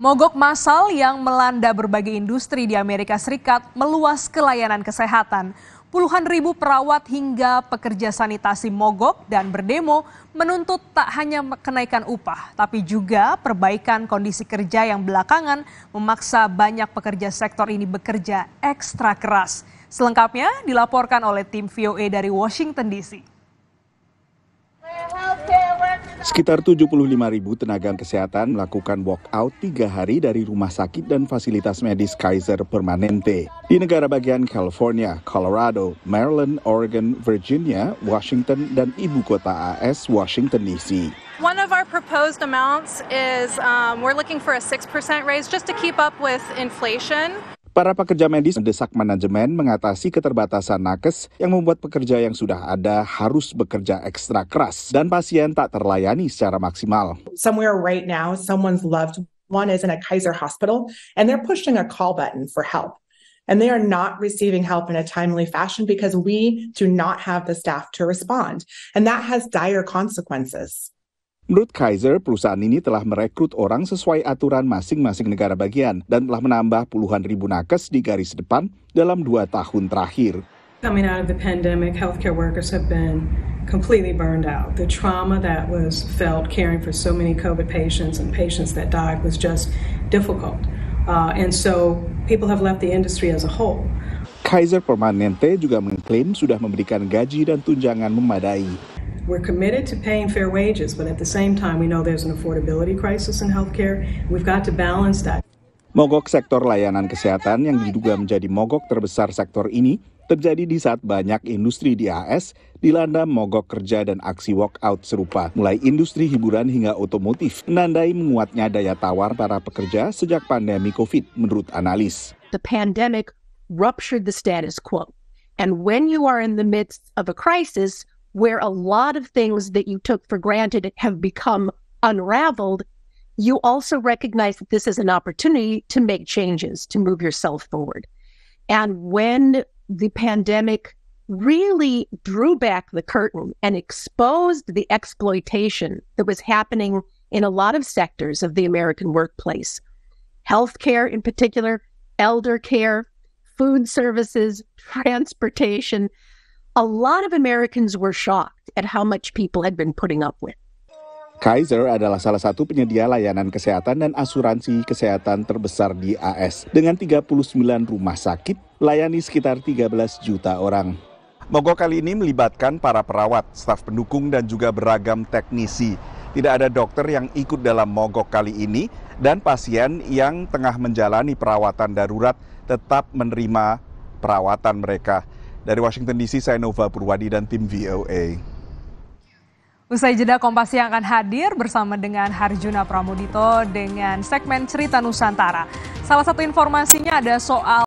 Mogok massal yang melanda berbagai industri di Amerika Serikat meluas ke layanan kesehatan. Puluhan ribu perawat hingga pekerja sanitasi mogok dan berdemo menuntut tak hanya kenaikan upah, tapi juga perbaikan kondisi kerja yang belakangan memaksa banyak pekerja sektor ini bekerja ekstra keras. Selengkapnya dilaporkan oleh tim VOA e dari Washington DC. Sekitar 75 ribu tenaga kesehatan melakukan walkout tiga hari dari rumah sakit dan fasilitas medis Kaiser Permanente. Di negara bagian California, Colorado, Maryland, Oregon, Virginia, Washington, dan ibu kota AS Washington DC. One of our proposed amounts is um, we're looking for a 6% raise just to keep up with inflation. Para pekerja medis mendesak manajemen mengatasi keterbatasan nakes yang membuat pekerja yang sudah ada harus bekerja ekstra keras dan pasien tak terlayani secara maksimal. Somewhere right now, someone's loved one is in a Kaiser hospital and they're pushing a call button for help. And they are not receiving help in a timely fashion because we do not have the staff to respond. And that has dire consequences. Menurut Kaiser, perusahaan ini telah merekrut orang sesuai aturan masing-masing negara bagian dan telah menambah puluhan ribu nakes di garis depan dalam dua tahun terakhir. Kaiser Permanente juga mengklaim sudah memberikan gaji dan tunjangan memadai. We're committed to paying fair wages, but at the same time, we know there's an affordability crisis in healthcare. We've got to balance that. Mogok sektor layanan kesehatan yang diduga menjadi mogok terbesar sektor ini terjadi di saat banyak industri di AS dilanda mogok kerja dan aksi walkout serupa, mulai industri hiburan hingga otomotif, menandai menguatnya daya tawar para pekerja sejak pandemi COVID, menurut analis. The pandemic ruptured the status quo. And when you are in the midst of a crisis, where a lot of things that you took for granted have become unraveled, you also recognize that this is an opportunity to make changes, to move yourself forward. And when the pandemic really drew back the curtain and exposed the exploitation that was happening in a lot of sectors of the American workplace, healthcare in particular, elder care, food services, transportation, a lot of Americans were shocked at how much people had been putting up with. Kaiser adalah salah satu penyedia layanan kesehatan dan asuransi kesehatan terbesar di AS dengan 39 rumah sakit layani sekitar 13 juta orang. Mogok kali ini melibatkan para perawat, staf pendukung dan juga beragam teknisi. Tidak ada dokter yang ikut dalam mogok kali ini dan pasien yang tengah menjalani perawatan darurat tetap menerima perawatan mereka. Dari Washington DC, saya Nova Purwadi dan tim VOA. Usai jeda Kompas yang akan hadir bersama dengan Harjuna Pramudito dengan segmen Cerita Nusantara. Salah satu informasinya ada soal